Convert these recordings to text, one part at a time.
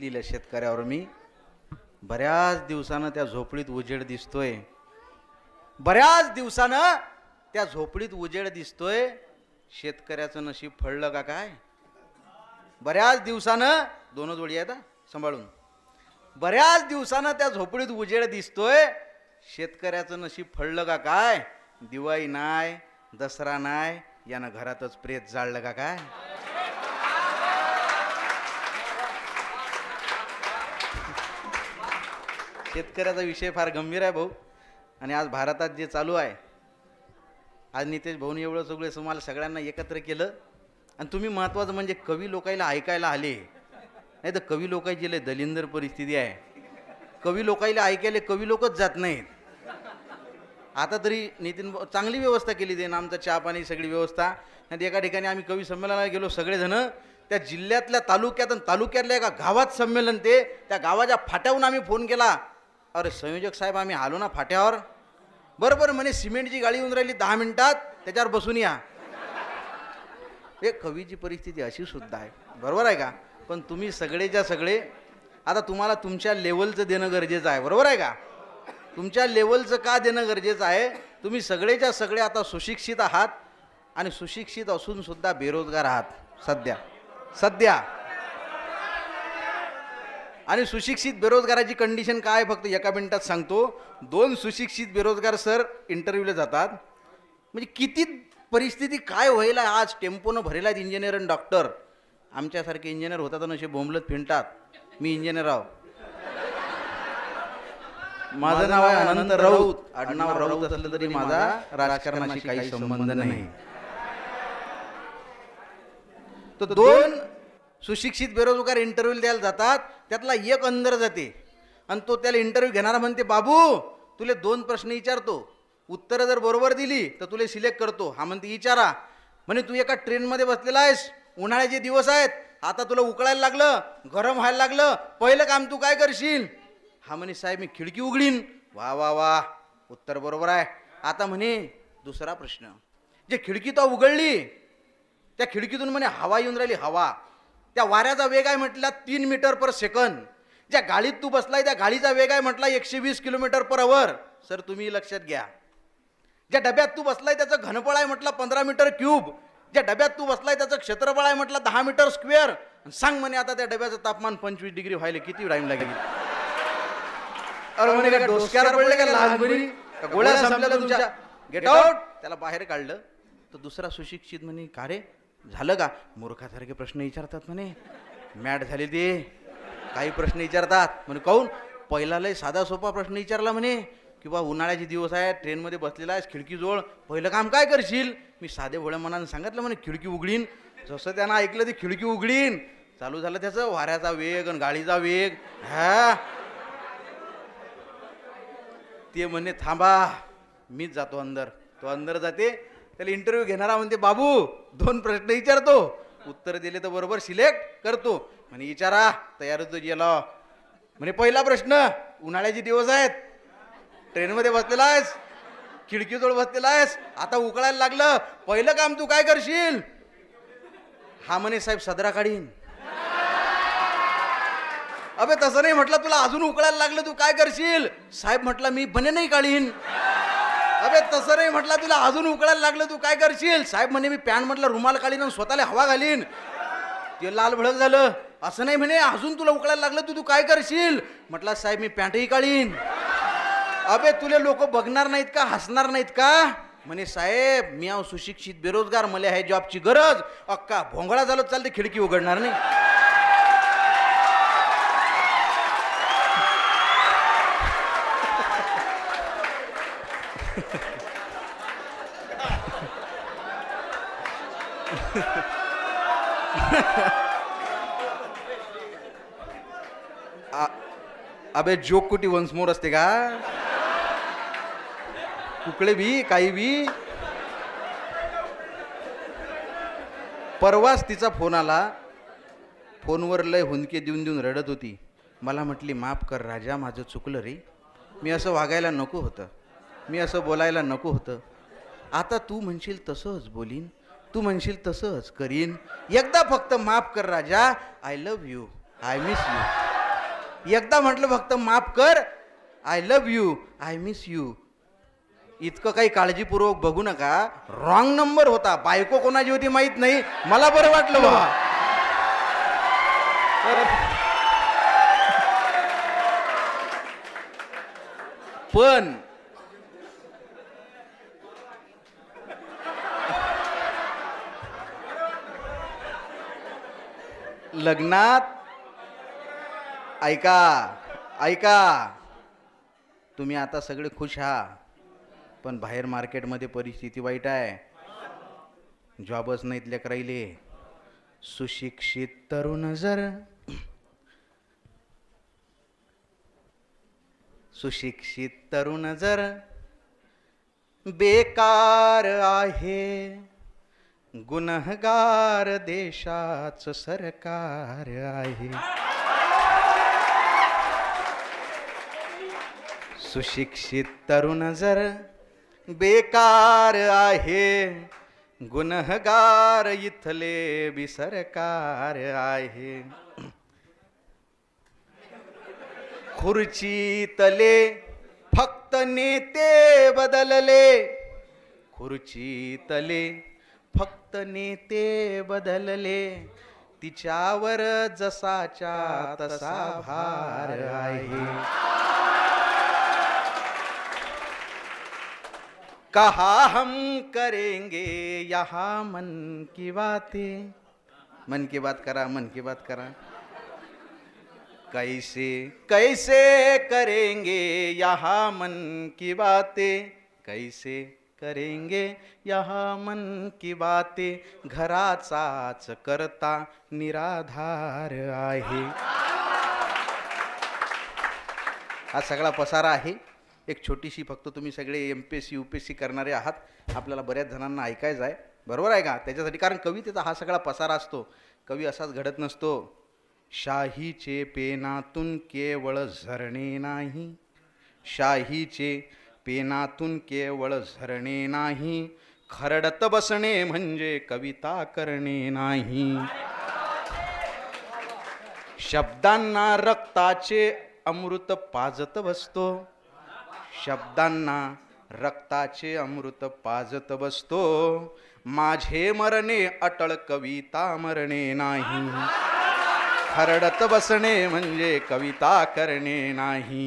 लिहिलं शेतकऱ्यावर मी बऱ्याच दिवसानं त्या झोपडीत उजेड दिसतोय बऱ्याच दिवसानं त्या झोपडीत उजेड दिसतोय शेतकऱ्याचं नशीब फळलं का काय बऱ्याच दिवसानं दोनच वडी आहेत सांभाळून बऱ्याच दिवसानं त्या झोपडीत उजेड दिसतोय शेतकऱ्याचं नशीब फळलं का काय दिवाळी नाही दसरा नाही यानं घरातच प्रेत जाळलं का काय शेतकऱ्याचा विषय फार गंभीर आहे भाऊ आणि आज भारतात जे चालू आहे आज नितेश भाऊनी एवढं सगळे तुम्हाला सगळ्यांना एकत्र केलं आणि तुम्ही महत्त्वाचं म्हणजे कवी लोकायला ऐकायला आले नाही तर कवी लोकायची लय दलिंदर परिस्थिती आहे कवी लोकायला ऐकायला कवी लोकच जात नाहीत आता तरी नितीन चांगली व्यवस्था केली ते आमचा चहा पाणी सगळी व्यवस्था आणि एका ठिकाणी आम्ही कवी संमेलनाला गेलो सगळेजण त्या जिल्ह्यातल्या तालुक्यात आणि तालुक्यातल्या एका गावात संमेलन ते त्या गावाच्या फाट्याहून आम्ही फोन केला अरे संयोजक साहेब आम्ही आलो ना फाट्यावर बरोबर म्हणे सिमेंटची गाडी येऊन राहिली दहा मिनिटात त्याच्यावर बसून या हे कवीची परिस्थिती अशी सुद्धा आहे बरोबर आहे का पण तुम्ही सगळेच्या सगळे आता तुम्हाला तुमच्या लेवलचं देणं गरजेचं आहे बरोबर आहे का तुमच्या लेवलचं का देणं गरजेचं आहे तुम्ही सगळेच्या सगळे आता सुशिक्षित आहात आणि सुशिक्षित असूनसुद्धा बेरोजगार आहात सध्या सध्या आणि सुशिक्षित बेरोजगाराची कंडिशन काय फक्त एका मिनिटात सांगतो दोन सुशिक्षित बेरोजगार सर इंटरव्ह्यूला जातात म्हणजे किती परिस्थिती काय व्हायला आज टेम्पोनं भरेला आहेत इंजिनियर आणि डॉक्टर आमच्यासारखे इंजिनियर होतात आणि असे बोंबलत फिरतात मी इंजिनियर आहो माझं नाव आहे अनंत राऊत आडनाव राऊत असलं तरी माझा राजकारणाशी काही संबंध नाही तर दोन सुशिक्षित बेरोजगार इंटरव्ह्यू द्यायला जातात त्यातला एक अंदर जाते आणि तो त्याला इंटरव्ह्यू घेणारा म्हणते बाबू तुले दोन प्रश्न विचारतो उत्तरं जर बरोबर दिली तर तुला सिलेक्ट करतो हा म्हणते विचारा म्हणे तू एका ट्रेनमध्ये बसलेला आहेस उन्हाळ्याचे दिवस आहेत आता तुला उकळायला लागलं गरम व्हायला लागलं पहिलं काम तू काय करशील हा म्हणे साहेब मी खिडकी उघडीन वा वा वा उत्तर बरोबर आहे आता म्हणे दुसरा प्रश्न जे खिडकी तो उघडली त्या खिडकीतून म्हणे हवा येऊन राहिली हवा त्या वाऱ्याचा वेग आहे म्हटला तीन मीटर पर सेकंद ज्या गाडीत तू बसलाय त्या गाडीचा वेग आहे म्हटला एकशे वीस किलोमीटर पर अवर सर तुम्ही लक्षात घ्या ज्या डब्यात तू बसलाय त्याचं घनफळ आहे म्हटलं पंधरा मीटर क्यूब ज्या डब्यात तू बसलाय त्याचं क्षेत्रफळ आहे म्हटलं दहा मीटर स्क्वेअर सांग म्हणे आता त्या डब्याचं तापमान पंचवीस डिग्री व्हायला किती टाइम लागेल गोळ्या संपल्या तुमच्या गेट आउट त्याला बाहेर काढलं तर दुसरा सुशिक्षित म्हणे का रे झालं का मूर्खासारखे प्रश्न विचारतात म्हणे मॅट झाले ते काही प्रश्न विचारतात म्हणे काहून पहिला लय साधा सोपा प्रश्न विचारला म्हणे बा उन्हाळ्याचे दिवस आहे ट्रेनमध्ये बसलेला आहे खिडकीजवळ पहिलं काम काय करशील मी साधे भोळ्या मनाने सांगितलं म्हणे खिडकी उघडीन जसं त्यांना ऐकलं ते खिडकी उघडीन चालू झालं त्याचं वाऱ्याचा वेग आणि गाडीचा वेग हा ते म्हणे थांबा मीच जातो अंदर तो अंदर जाते त्याला इंटरव्ह्यू घेणारा म्हणते बाबू दोन प्रश्न विचारतो उत्तर दिले तर बरोबर सिलेक्ट करतो म्हणे विचारा तयार होतो गेला म्हणे पहिला प्रश्न उन्हाळ्याचे दिवस आहेत ट्रेनमध्ये बसलेला आहेस खिडकीजवळ बसलेला आहेस आता उकळायला लागलं पहिलं काम तू काय करशील हा म्हणे साहेब सदरा काढीन अबे तसं नाही म्हटलं तुला अजून उकळायला लागलं तू काय करशील साहेब म्हटलं मी बने नाही काढीन अबे तसं नाही म्हटलं तुला अजून उकळायला लागलं तू काय करशील साहेब म्हणे मी पॅन्ट म्हटलं रुमाल काढीन आणि स्वतःला हवा घालीन ते लाल भडक झालं असं नाही म्हणे अजून तुला उकळायला लागलं तू तू काय करशील म्हटलं साहेब मी पॅन्टही काढीन अबे तुले लोक बघणार नाहीत का हसणार नाहीत का म्हणे साहेब मी आहो सुशिक्षित बेरोजगार मला आहे जॉबची गरज अक्का भोंगळा झालं चालते खिडकी उघडणार नाही अबे जोक कुटी वन्स मोर असते का कुकडे बी काही बी परवाच तिचा फोन आला फोनवर लय हुंदके देऊन देऊन रडत होती मला म्हटली माफ कर राजा माझं चुकलं रे मी असं वागायला नको होतं मी असं बोलायला नको होतं आता तू म्हणशील तसंच बोलीन तू म्हणशील तसंच करीन एकदा फक्त माफ कर राजा I love you I miss you एकदा म्हटलं फक्त माफ कर I love you I miss you इतकं काही काळजीपूर्वक बघू नका रॉंग नंबर होता बायको कोणाची होती माहीत नाही मला बरं वाटलं बाबा पण लग्नात ऐका ऐका तुम्ही आता सगळे खुश आहात पण बाहेर मार्केटमध्ये परिस्थिती वाईट आहे जॉबच नाहीत राहिले सुशिक्षित तरुण जर सुशिक्षित तरुण जर बेकार आहे गुन्हगार देशाचं सरकार आहे सुशिक्षित तरुण जर बेकार आहे गुन्हगार इथले बिसरकार आहे खुर्चीतले फक्त नेते बदलले खुर्चीतले फक्त नेते बदलले तिच्यावर जसाच्या तसा भार आहे कहा हम करेंगे यहाँ मन की बातें मन की बात करा मन की बात करा कैसे कैसे करेंगे यहाँ मन की बातें कैसे करेंगे यहा मन की बातें घराचाच करता निराधार आहे हा सगळा पसारा आहे एक छोटीशी फक्त तुम्ही सगळे M P S C U P S C करणारे आहात आपल्याला बऱ्याच जणांना ऐकायचं आहे बरोबर आहे का त्याच्यासाठी कारण कवितेचा हा सगळा पसारा असतो कवी असाच घडत नसतो शाहीचे पेनातून केवळ झरणे नाही शाहीचे पेनातून केवळ झरणे नाही खरडत बसणे म्हणजे कविता करणे नाही शब्दांना रक्ताचे अमृत पाजत बसतो शब्दांना रक्ताचे अमृत पाजत बसतो माझे मरणे अटळ कविता मरणे नाही खरडत बसणे म्हणजे कविता करणे नाही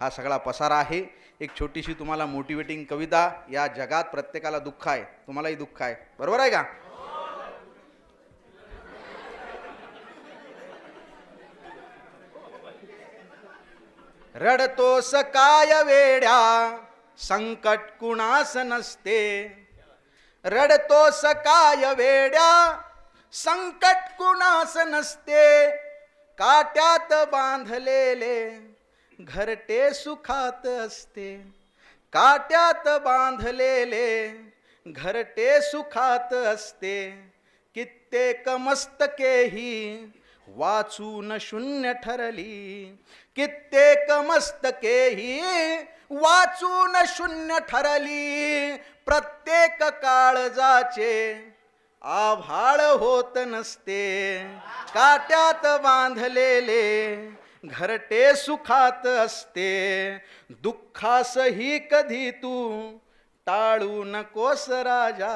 हा सगळा पसारा आहे एक छोटीशी तुम्हाला मोटिवेटिंग कविता या जगात प्रत्येकाला दुःख आहे तुम्हालाही दुःख आहे बरोबर आहे का रडतो सकाय वेड्या संकट कुणास नसते रडतो सकाय वेड्या संकट कुणास नसते काट्यात बांधलेले घरटे सुखात असते काट्यात बांधलेले घरटे सुखात असते कित्येक मस्तकेही वाचून शून्य ठरली कित्येक मस्तकेही वाचून शून्य ठरली प्रत्येक काळजाचे आभाळ होत नसते काट्यात बांधलेले घरटे सुखात असते दुःखासही कधी तू टाळू नकोस राजा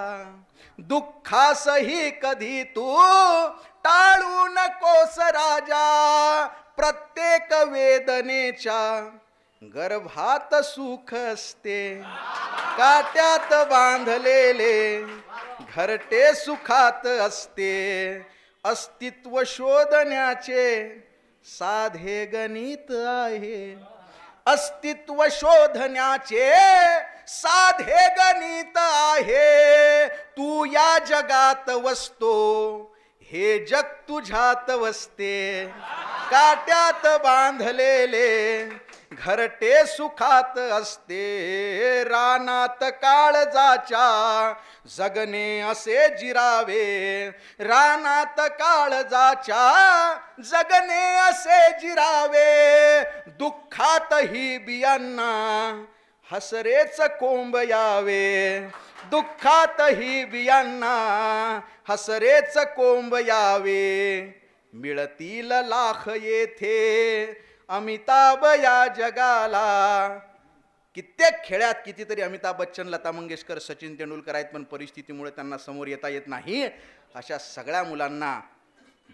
दुःखासही कधी तू टाळू नकोस राजा प्रत्येक वेदनेच्या गर्भात सुख असते काट्यात बांधलेले घरटे सुखात असते अस्तित्व शोधण्याचे साधे गणित आहे अस्तित्व शोधण्याचे साधे गणित आहे तू या जगात वसतो हे जग तुझ्यात वसते काट्यात बांधलेले घरटे सुखात असते रानात जाचा जगणे असे जिरावे रानात जाचा, जगणे असे जिरावे दुःखातही बियांना हसरेच कोंब यावे दुःखातही बियांना हसरेच कोंब यावे मिळतील लाख येथे अमिताभ या जगाला कित्येक खेळ्यात कितीतरी अमिताभ बच्चन लता मंगेशकर सचिन तेंडुलकर आहेत पण परिस्थितीमुळे त्यांना समोर येता येत नाही अशा सगळ्या मुलांना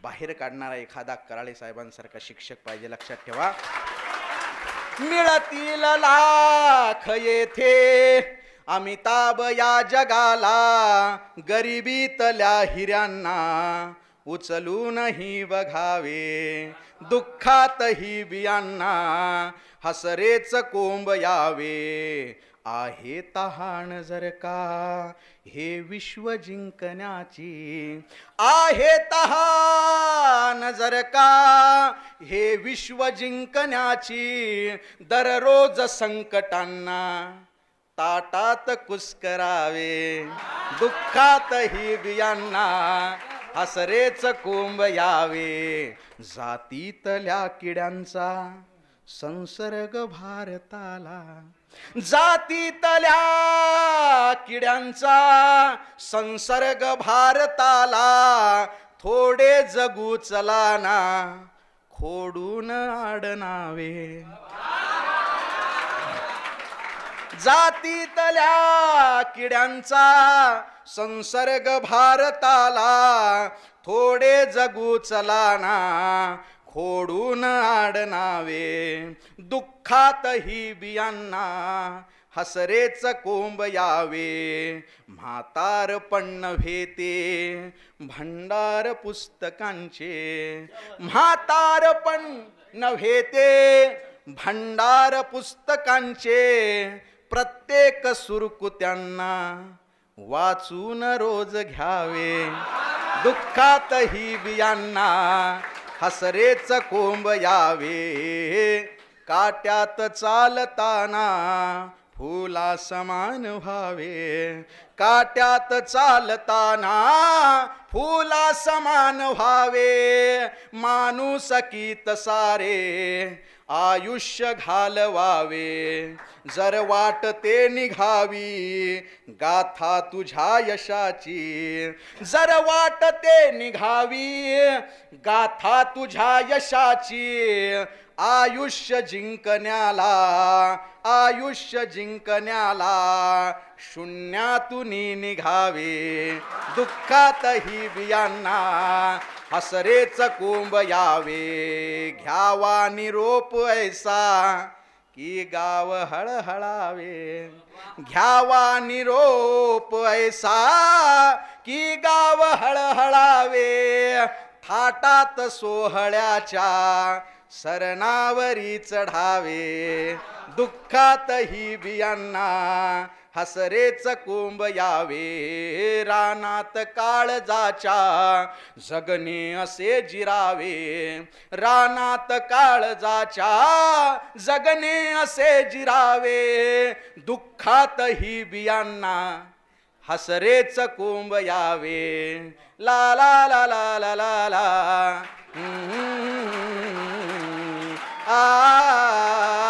बाहेर काढणारा एखादा कराळे साहेबांसारखा शिक्षक पाहिजे लक्षात ठेवा मिळतील लाख येथे अमिताभ या जगाला गरिबीतल्या हिऱ्यांना उचलूनही बघावे दुःखातही बियांना हसरेच कोंब यावे आहे तहान जर का हे विश्व जिंकण्याची आहे तहा का हे विश्व जिंकण्याची दररोज संकटांना ताटात कुस्करावे दुःखात ही बियांना हसरेच कोंब यावे जातीतल्या किड्यांचा संसर्ग भारताला जातीतल्या किड्यांचा संसर्ग भारताला थोडे जगू चला ना खोडून आडनावे जातीतल्या किड्यांचा संसर्ग भारताला थोडे जगू चला ना खोडून आडनावे ही बियांना हसरेच कोंब यावे म्हातार पण भेते भंडार पुस्तकांचे म्हातार पण नव्हे ते भंडार पुस्तकांचे प्रत्येक सुरकुत्यांना वाचून रोज घ्यावे दुःखातही बियांना हसरेच कोंब यावे काट्यात चालताना फुला समान व्हावे काट्यात चालताना फुला समान व्हावे माणूस सारे आयुष्य घालवावे जर वाट ते निघावी गाथा तुझ्या यशाची जर वाट ते निघावी गाथा तुझ्या यशाची आयुष्य जिंकण्याला आयुष्य जिंकण्याला शून्यातून निघावे दुःखातही बियांना हसरेच कुंभ यावे घ्यावा निरोप ऐसा की गाव हळहळावे घ्यावा निरोप ऐसा की गाव हळहळावे थाटात सोहळ्याच्या सरणावरी चढावे दुःखातही बियांना हसरेच कोंब यावे रानात जाचा, जगणे असे जिरावे रानात जाचा, जगणे असे जिरावे दुःखात ही बियांना हसरेच कोंब यावे ला ला ला ला ला ला ला आ